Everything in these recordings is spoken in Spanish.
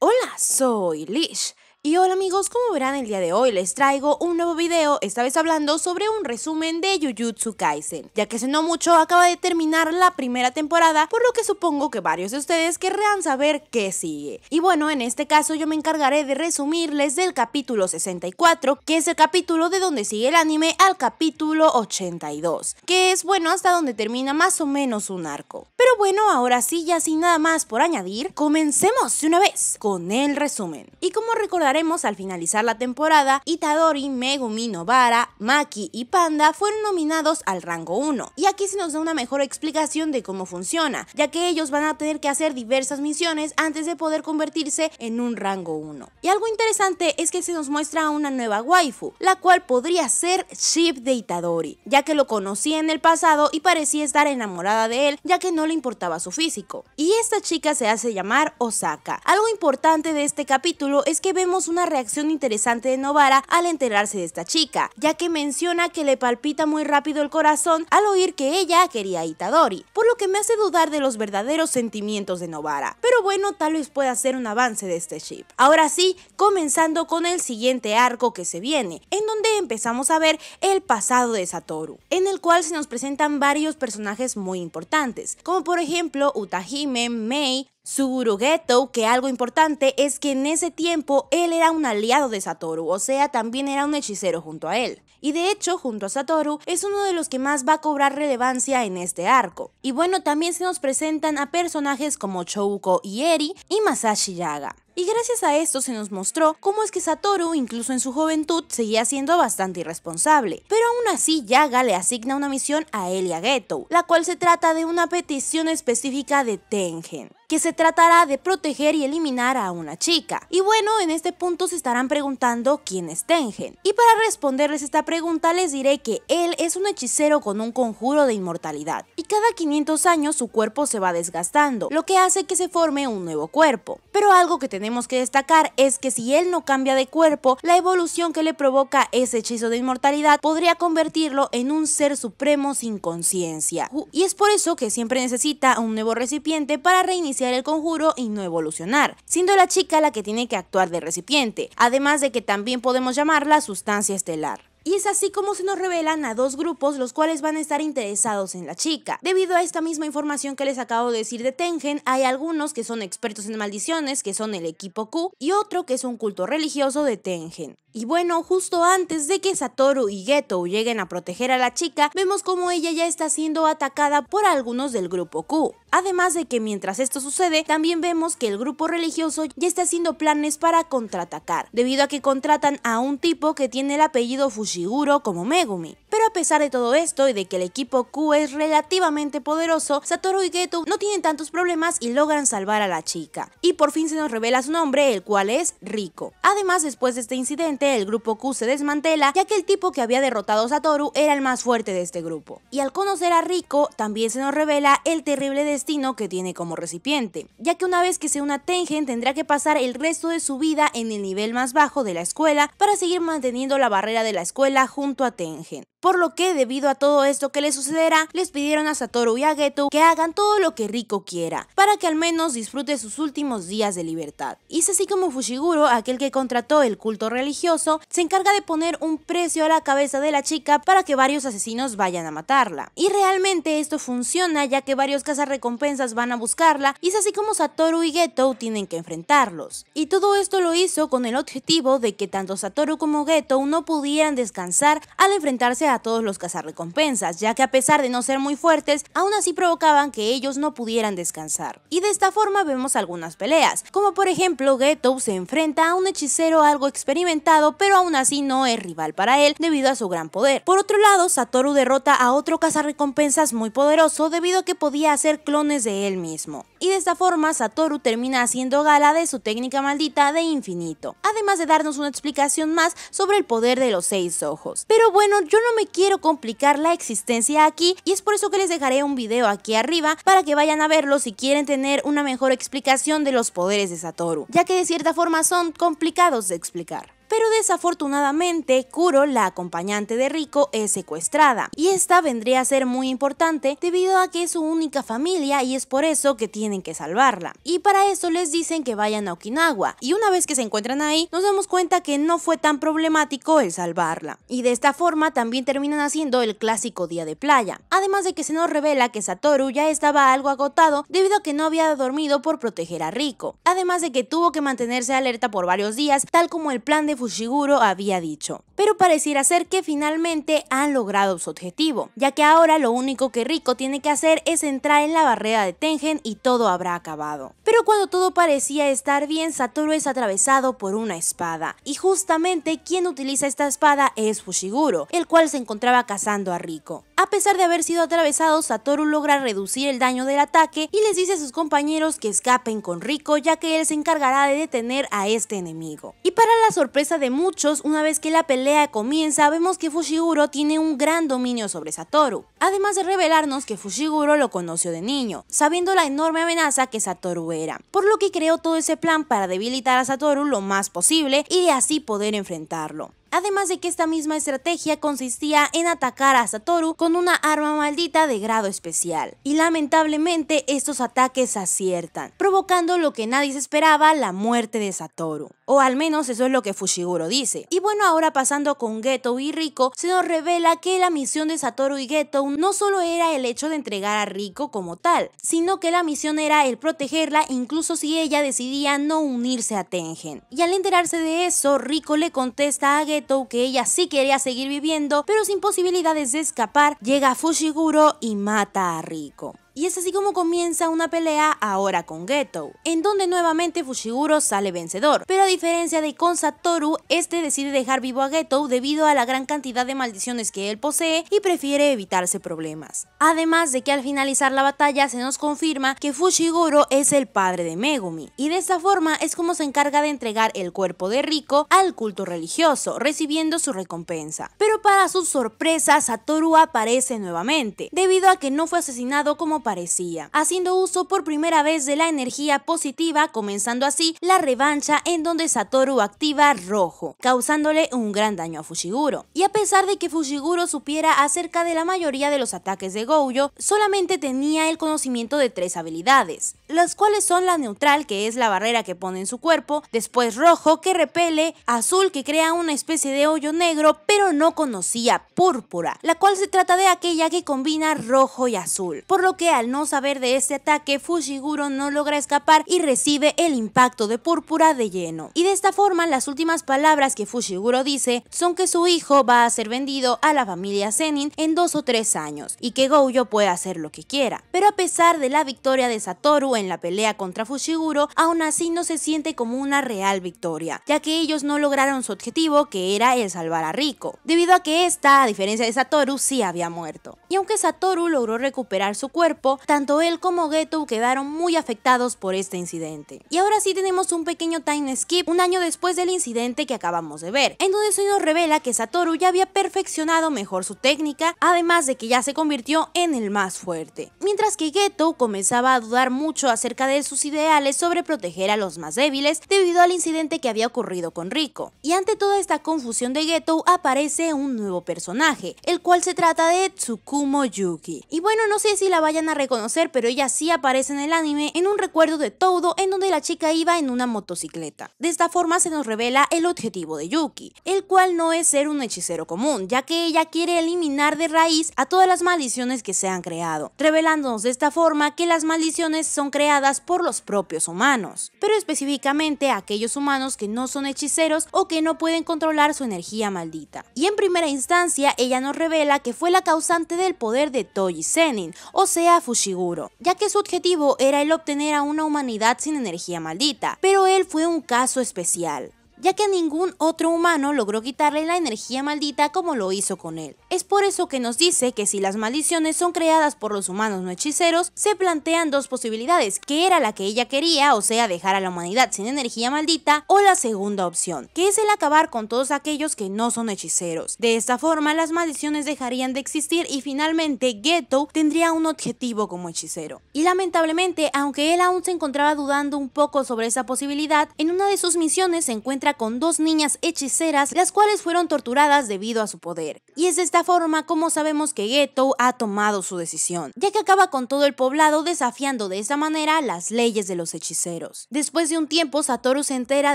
Hola, soy Lish. Y hola amigos, como verán el día de hoy les traigo un nuevo video, esta vez hablando sobre un resumen de Jujutsu Kaisen, ya que si no mucho acaba de terminar la primera temporada, por lo que supongo que varios de ustedes querrán saber qué sigue. Y bueno, en este caso yo me encargaré de resumirles del capítulo 64, que es el capítulo de donde sigue el anime, al capítulo 82, que es bueno hasta donde termina más o menos un arco. Pero bueno, ahora sí, ya sin nada más por añadir, comencemos de una vez con el resumen. Y como recordar al finalizar la temporada, Itadori, Megumi, Novara, Maki y Panda fueron nominados al rango 1. Y aquí se nos da una mejor explicación de cómo funciona, ya que ellos van a tener que hacer diversas misiones antes de poder convertirse en un rango 1. Y algo interesante es que se nos muestra una nueva waifu, la cual podría ser Ship de Itadori, ya que lo conocía en el pasado y parecía estar enamorada de él, ya que no le importaba su físico. Y esta chica se hace llamar Osaka. Algo importante de este capítulo es que vemos una reacción interesante de Novara al enterarse de esta chica, ya que menciona que le palpita muy rápido el corazón al oír que ella quería a Itadori, por lo que me hace dudar de los verdaderos sentimientos de Novara. Pero bueno, tal vez pueda ser un avance de este chip. Ahora sí, comenzando con el siguiente arco que se viene, en donde empezamos a ver el pasado de Satoru, en el cual se nos presentan varios personajes muy importantes, como por ejemplo Utahime, Mei, Suguru Geto, que algo importante es que en ese tiempo él era un aliado de Satoru, o sea, también era un hechicero junto a él. Y de hecho, junto a Satoru, es uno de los que más va a cobrar relevancia en este arco. Y bueno, también se nos presentan a personajes como Chouko Ieri y Masashi Yaga. Y gracias a esto se nos mostró cómo es que Satoru, incluso en su juventud, seguía siendo bastante irresponsable. Pero aún así, Yaga le asigna una misión a Elia Geto, la cual se trata de una petición específica de Tengen que se tratará de proteger y eliminar a una chica. Y bueno, en este punto se estarán preguntando quién es Tengen. Y para responderles esta pregunta les diré que él es un hechicero con un conjuro de inmortalidad y cada 500 años su cuerpo se va desgastando, lo que hace que se forme un nuevo cuerpo. Pero algo que tenemos tenemos que destacar es que si él no cambia de cuerpo, la evolución que le provoca ese hechizo de inmortalidad podría convertirlo en un ser supremo sin conciencia. Y es por eso que siempre necesita un nuevo recipiente para reiniciar el conjuro y no evolucionar, siendo la chica la que tiene que actuar de recipiente, además de que también podemos llamarla sustancia estelar. Y es así como se nos revelan a dos grupos los cuales van a estar interesados en la chica. Debido a esta misma información que les acabo de decir de Tengen, hay algunos que son expertos en maldiciones, que son el equipo Q, y otro que es un culto religioso de Tengen. Y bueno, justo antes de que Satoru y Geto lleguen a proteger a la chica, vemos como ella ya está siendo atacada por algunos del grupo Q. Además de que mientras esto sucede, también vemos que el grupo religioso ya está haciendo planes para contraatacar, debido a que contratan a un tipo que tiene el apellido Fushi. Shiguro como Megumi. Pero a pesar de todo esto y de que el equipo Q es relativamente poderoso, Satoru y Geto no tienen tantos problemas y logran salvar a la chica. Y por fin se nos revela su nombre, el cual es Rico. Además, después de este incidente, el grupo Q se desmantela, ya que el tipo que había derrotado a Satoru era el más fuerte de este grupo. Y al conocer a Rico, también se nos revela el terrible destino que tiene como recipiente, ya que una vez que se una Tengen tendrá que pasar el resto de su vida en el nivel más bajo de la escuela para seguir manteniendo la barrera de la escuela Vuela junto a Tengen por lo que debido a todo esto que le sucederá, les pidieron a Satoru y a Geto que hagan todo lo que Rico quiera, para que al menos disfrute sus últimos días de libertad. Y es así como Fushiguro, aquel que contrató el culto religioso, se encarga de poner un precio a la cabeza de la chica para que varios asesinos vayan a matarla. Y realmente esto funciona ya que varios cazarrecompensas van a buscarla y es así como Satoru y Geto tienen que enfrentarlos. Y todo esto lo hizo con el objetivo de que tanto Satoru como Geto no pudieran descansar al enfrentarse a a todos los cazarrecompensas, ya que a pesar de no ser muy fuertes, aún así provocaban que ellos no pudieran descansar. Y de esta forma vemos algunas peleas, como por ejemplo Geto se enfrenta a un hechicero algo experimentado, pero aún así no es rival para él debido a su gran poder. Por otro lado, Satoru derrota a otro cazarrecompensas muy poderoso debido a que podía hacer clones de él mismo y de esta forma Satoru termina haciendo gala de su técnica maldita de infinito, además de darnos una explicación más sobre el poder de los seis ojos. Pero bueno, yo no me quiero complicar la existencia aquí y es por eso que les dejaré un video aquí arriba para que vayan a verlo si quieren tener una mejor explicación de los poderes de Satoru, ya que de cierta forma son complicados de explicar pero desafortunadamente Kuro, la acompañante de Rico, es secuestrada y esta vendría a ser muy importante debido a que es su única familia y es por eso que tienen que salvarla. Y para eso les dicen que vayan a Okinawa y una vez que se encuentran ahí nos damos cuenta que no fue tan problemático el salvarla. Y de esta forma también terminan haciendo el clásico día de playa, además de que se nos revela que Satoru ya estaba algo agotado debido a que no había dormido por proteger a Rico, además de que tuvo que mantenerse alerta por varios días tal como el plan de Fushiguro había dicho. Pero pareciera ser que finalmente han logrado su objetivo, ya que ahora lo único que Rico tiene que hacer es entrar en la barrera de Tengen y todo habrá acabado. Pero cuando todo parecía estar bien, Satoru es atravesado por una espada, y justamente quien utiliza esta espada es Fushiguro, el cual se encontraba cazando a Rico. A pesar de haber sido atravesado, Satoru logra reducir el daño del ataque y les dice a sus compañeros que escapen con Rico ya que él se encargará de detener a este enemigo. Y para la sorpresa de muchos, una vez que la pelea comienza, vemos que Fushiguro tiene un gran dominio sobre Satoru, además de revelarnos que Fushiguro lo conoció de niño, sabiendo la enorme amenaza que Satoru era, por lo que creó todo ese plan para debilitar a Satoru lo más posible y de así poder enfrentarlo además de que esta misma estrategia consistía en atacar a Satoru con una arma maldita de grado especial. Y lamentablemente estos ataques aciertan, provocando lo que nadie se esperaba, la muerte de Satoru. O al menos eso es lo que Fushiguro dice. Y bueno, ahora pasando con Geto y Rico, se nos revela que la misión de Satoru y Geto no solo era el hecho de entregar a Rico como tal, sino que la misión era el protegerla incluso si ella decidía no unirse a Tengen. Y al enterarse de eso, Rico le contesta a Geto que ella sí quería seguir viviendo, pero sin posibilidades de escapar, llega a Fushiguro y mata a Riko. Y es así como comienza una pelea ahora con Geto, en donde nuevamente Fushiguro sale vencedor, pero a diferencia de con Satoru, este decide dejar vivo a Geto debido a la gran cantidad de maldiciones que él posee y prefiere evitarse problemas. Además de que al finalizar la batalla se nos confirma que Fushiguro es el padre de Megumi, y de esta forma es como se encarga de entregar el cuerpo de Rico al culto religioso, recibiendo su recompensa. Pero para su sorpresa, Satoru aparece nuevamente, debido a que no fue asesinado como parecía, haciendo uso por primera vez de la energía positiva, comenzando así la revancha en donde Satoru activa rojo, causándole un gran daño a Fushiguro. Y a pesar de que Fushiguro supiera acerca de la mayoría de los ataques de Gojo, solamente tenía el conocimiento de tres habilidades, las cuales son la neutral, que es la barrera que pone en su cuerpo, después rojo, que repele, azul, que crea una especie de hoyo negro, pero no conocía púrpura, la cual se trata de aquella que combina rojo y azul, por lo que al no saber de este ataque, Fushiguro no logra escapar y recibe el impacto de púrpura de lleno. Y de esta forma, las últimas palabras que Fushiguro dice son que su hijo va a ser vendido a la familia Zenin en dos o tres años y que Gojo puede hacer lo que quiera. Pero a pesar de la victoria de Satoru en la pelea contra Fushiguro, aún así no se siente como una real victoria, ya que ellos no lograron su objetivo que era el salvar a Rico, debido a que esta, a diferencia de Satoru, sí había muerto. Y aunque Satoru logró recuperar su cuerpo, tanto él como Geto quedaron muy afectados por este incidente. Y ahora sí tenemos un pequeño time skip un año después del incidente que acabamos de ver, en donde se nos revela que Satoru ya había perfeccionado mejor su técnica, además de que ya se convirtió en el más fuerte. Mientras que Geto comenzaba a dudar mucho acerca de sus ideales sobre proteger a los más débiles debido al incidente que había ocurrido con Rico. Y ante toda esta confusión de Geto aparece un nuevo personaje, el cual se trata de Tsukumo Yuki. Y bueno, no sé si la vayan a reconocer, pero ella sí aparece en el anime en un recuerdo de Todo en donde la chica iba en una motocicleta. De esta forma se nos revela el objetivo de Yuki, el cual no es ser un hechicero común, ya que ella quiere eliminar de raíz a todas las maldiciones que se han creado, revelándonos de esta forma que las maldiciones son creadas por los propios humanos, pero específicamente aquellos humanos que no son hechiceros o que no pueden controlar su energía maldita. Y en primera instancia, ella nos revela que fue la causante del poder de Toji Senin, o sea, Fushiguro, ya que su objetivo era el obtener a una humanidad sin energía maldita, pero él fue un caso especial, ya que ningún otro humano logró quitarle la energía maldita como lo hizo con él. Es por eso que nos dice que si las maldiciones son creadas por los humanos no hechiceros, se plantean dos posibilidades, que era la que ella quería, o sea, dejar a la humanidad sin energía maldita, o la segunda opción, que es el acabar con todos aquellos que no son hechiceros. De esta forma, las maldiciones dejarían de existir y finalmente Ghetto tendría un objetivo como hechicero. Y lamentablemente, aunque él aún se encontraba dudando un poco sobre esa posibilidad, en una de sus misiones se encuentra con dos niñas hechiceras, las cuales fueron torturadas debido a su poder. Y es de esta forma como sabemos que Geto ha tomado su decisión, ya que acaba con todo el poblado desafiando de esa manera las leyes de los hechiceros. Después de un tiempo, Satoru se entera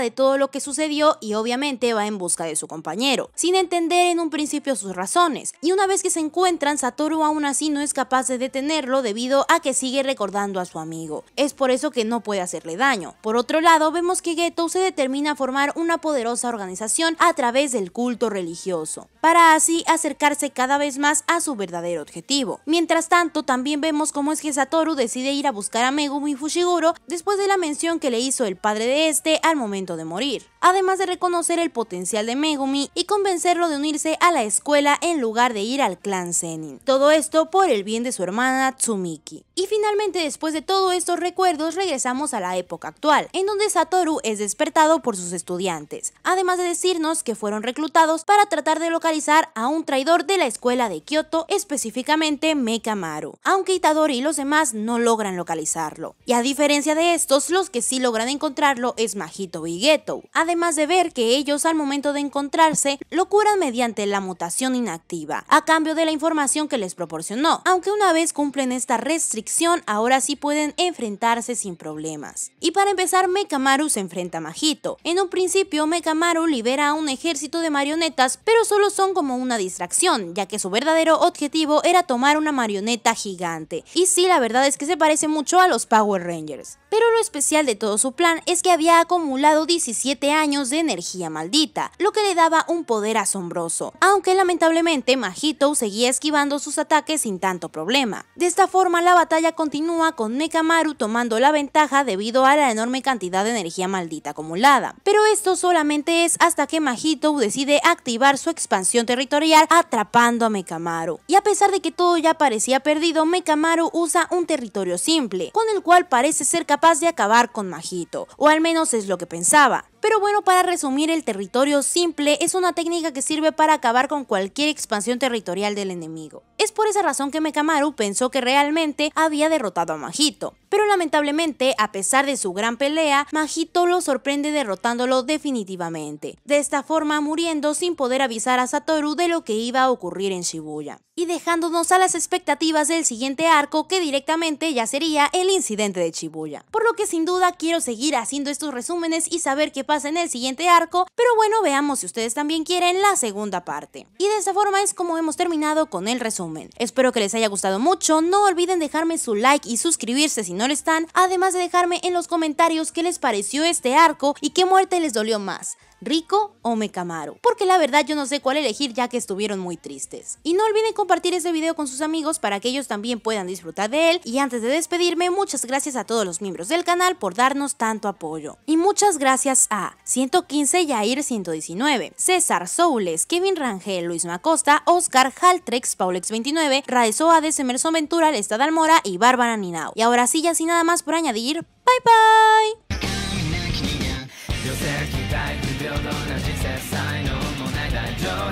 de todo lo que sucedió y obviamente va en busca de su compañero, sin entender en un principio sus razones, y una vez que se encuentran, Satoru aún así no es capaz de detenerlo debido a que sigue recordando a su amigo. Es por eso que no puede hacerle daño. Por otro lado, vemos que Geto se determina a formar una poderosa organización a través del culto religioso, para así acercarse cada vez más a su verdadero objetivo. Mientras tanto, también vemos cómo es que Satoru decide ir a buscar a Megumi Fushiguro después de la mención que le hizo el padre de este al momento de morir, además de reconocer el potencial de Megumi y convencerlo de unirse a la escuela en lugar de ir al clan Zenin. Todo esto por el bien de su hermana Tsumiki. Y finalmente, después de todos estos recuerdos, regresamos a la época actual, en donde Satoru es despertado por sus estudiantes, además de decirnos que fueron reclutados para tratar de localizar a un traidor de la escuela de Kyoto, específicamente Mekamaru, aunque Itadori y los demás no logran localizarlo. Y a diferencia de estos, los que sí logran encontrarlo es Majito y Geto, además de ver que ellos al momento de encontrarse lo curan mediante la mutación inactiva, a cambio de la información que les proporcionó, aunque una vez cumplen esta restricción, ahora sí pueden enfrentarse sin problemas. Y para empezar, Mekamaru se enfrenta a Majito. En un principio, Mekamaru libera a un ejército de marionetas, pero solo son como una distracción ya que su verdadero objetivo era tomar una marioneta gigante. Y sí, la verdad es que se parece mucho a los Power Rangers. Pero lo especial de todo su plan es que había acumulado 17 años de energía maldita, lo que le daba un poder asombroso, aunque lamentablemente Majito seguía esquivando sus ataques sin tanto problema. De esta forma la batalla continúa con Nekamaru tomando la ventaja debido a la enorme cantidad de energía maldita acumulada. Pero esto solamente es hasta que Majito decide activar su expansión territorial a través atrapando a Mekamaru. Y a pesar de que todo ya parecía perdido, Mekamaru usa un territorio simple, con el cual parece ser capaz de acabar con Majito, o al menos es lo que pensaba. Pero bueno, para resumir, el territorio simple es una técnica que sirve para acabar con cualquier expansión territorial del enemigo. Es por esa razón que Mekamaru pensó que realmente había derrotado a Majito. Pero lamentablemente, a pesar de su gran pelea, Majito lo sorprende derrotándolo definitivamente, de esta forma muriendo sin poder avisar a Satoru de lo que iba a ocurrir en Shibuya y dejándonos a las expectativas del siguiente arco que directamente ya sería el incidente de Chibuya. Por lo que sin duda quiero seguir haciendo estos resúmenes y saber qué pasa en el siguiente arco, pero bueno, veamos si ustedes también quieren la segunda parte. Y de esta forma es como hemos terminado con el resumen. Espero que les haya gustado mucho, no olviden dejarme su like y suscribirse si no lo están, además de dejarme en los comentarios qué les pareció este arco y qué muerte les dolió más. Rico o Camaro, porque la verdad yo no sé cuál elegir ya que estuvieron muy tristes. Y no olviden compartir este video con sus amigos para que ellos también puedan disfrutar de él. Y antes de despedirme, muchas gracias a todos los miembros del canal por darnos tanto apoyo. Y muchas gracias a 115 Yair 119, César Soules, Kevin Rangel, Luis Macosta, Oscar Haltrex, Paulex 29, Raesoades, Emerson Ventura, Estadal Almora y Bárbara Ninao. Y ahora sí, ya sin nada más por añadir, bye bye.